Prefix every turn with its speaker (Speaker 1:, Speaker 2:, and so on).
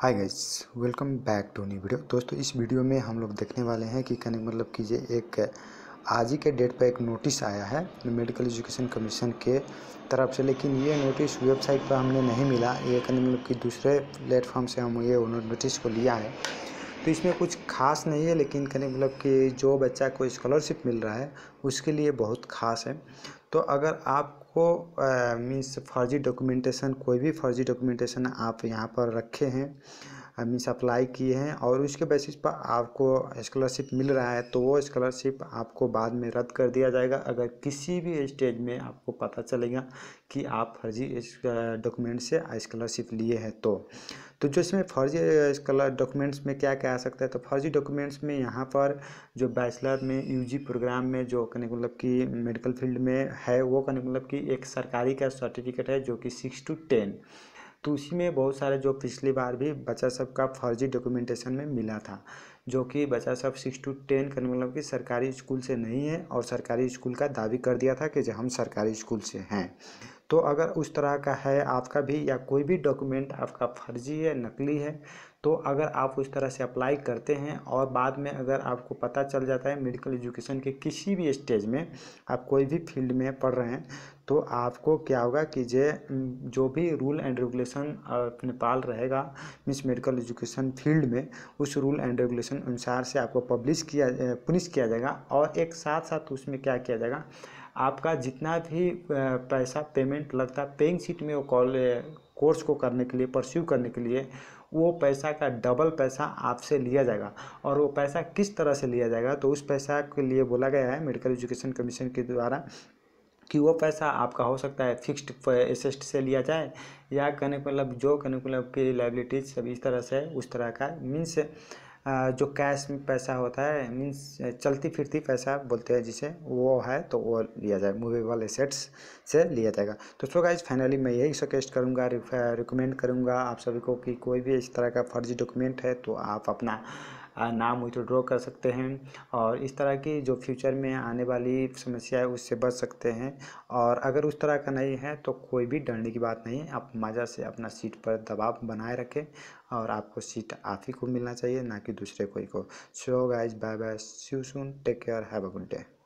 Speaker 1: hi guys welcome back to new video दोस्तों इस video में हम लोग देखने वाले हैं कि कहने मतलब कीजिए ये एक आज ही के डेट पर एक नोटिस आया है मेडिकल एजुकेशन कमीशन के तरफ से लेकिन ये नोटिस वेबसाइट पर हमने नहीं मिला ये कहने मतलब कि दूसरे प्लेटफॉर्म से हम ये नोटिस को लिया है तो इसमें कुछ खास नहीं है लेकिन कहीं मतलब कि जो बच्चा को स्कॉलरशिप मिल रहा है उसके लिए बहुत खास है तो अगर आपको मीन्स फर्जी डॉक्यूमेंटेशन कोई भी फर्जी डॉक्यूमेंटेशन आप यहाँ पर रखे हैं मीन्स अप्लाई किए हैं और उसके बेसिस पर आपको स्कॉलरशिप मिल रहा है तो वो स्कॉलरशिप आपको बाद में रद्द कर दिया जाएगा अगर किसी भी स्टेज में आपको पता चलेगा कि आप फर्जी डॉक्यूमेंट से स्कॉलरशिप लिए हैं तो तो जो इसमें फर्जी इसका डॉक्यूमेंट्स में क्या क्या आ सकता है तो फर्जी डॉक्यूमेंट्स में यहाँ पर जो बैचलर में यूजी प्रोग्राम में जो कहने मतलब कि मेडिकल फील्ड में है वो कहने मतलब कि एक सरकारी का सर्टिफिकेट है जो कि सिक्स टू टेन तो उसी में बहुत सारे जो पिछली बार भी बच्चा सब का फर्जी डॉक्यूमेंटेशन में मिला था जो कि बच्चा सब सिक्स टू टेन का मतलब कि सरकारी स्कूल से नहीं है और सरकारी स्कूल का दावी कर दिया था कि जो हम सरकारी स्कूल से हैं तो अगर उस तरह का है आपका भी या कोई भी डॉक्यूमेंट आपका फर्जी है नकली है तो अगर आप उस तरह से अप्लाई करते हैं और बाद में अगर आपको पता चल जाता है मेडिकल एजुकेशन के किसी भी स्टेज में आप कोई भी फील्ड में पढ़ रहे हैं तो आपको क्या होगा कि जे जो भी रूल एंड रेगुलेशन नेपाल रहेगा मिस मेडिकल एजुकेशन फील्ड में उस रूल एंड रेगुलेशन अनुसार से आपको पब्लिश किया पुनिश किया जाएगा और एक साथ साथ उसमें क्या किया जाएगा आपका जितना भी पैसा पेमेंट लगता पेइंग सीट में वो कॉल कोर्स को करने के लिए परस्यू करने के लिए वो पैसा का डबल पैसा आपसे लिया जाएगा और वो पैसा किस तरह से लिया जाएगा तो उस पैसा के लिए बोला गया है मेडिकल एजुकेशन कमीशन के द्वारा कि वो पैसा आपका हो सकता है फिक्स्ड एसेस्ट से लिया जाए या कहने को मतलब जो कहने को मतलब की लाइबिलिटीज सब इस तरह से उस तरह का मीन्स जो कैश में पैसा होता है मीन्स चलती फिरती पैसा बोलते हैं जिसे वो है तो वो लिया जाए मूवेबल एसेट्स से लिया जाएगा तो सो गाइज फाइनली मैं यही सजेस्ट करूँगा रिकमेंड करूँगा आप सभी को कि कोई भी इस तरह का फर्जी डॉक्यूमेंट है तो आप अपना नाम विथड्रॉ कर सकते हैं और इस तरह की जो फ्यूचर में आने वाली समस्या है उससे बच सकते हैं और अगर उस तरह का नहीं है तो कोई भी डरने की बात नहीं है आप मज़ा से अपना सीट पर दबाव बनाए रखें और आपको सीट आप ही को मिलना चाहिए ना कि दूसरे कोई को so guys bye bye see soon take care have a good day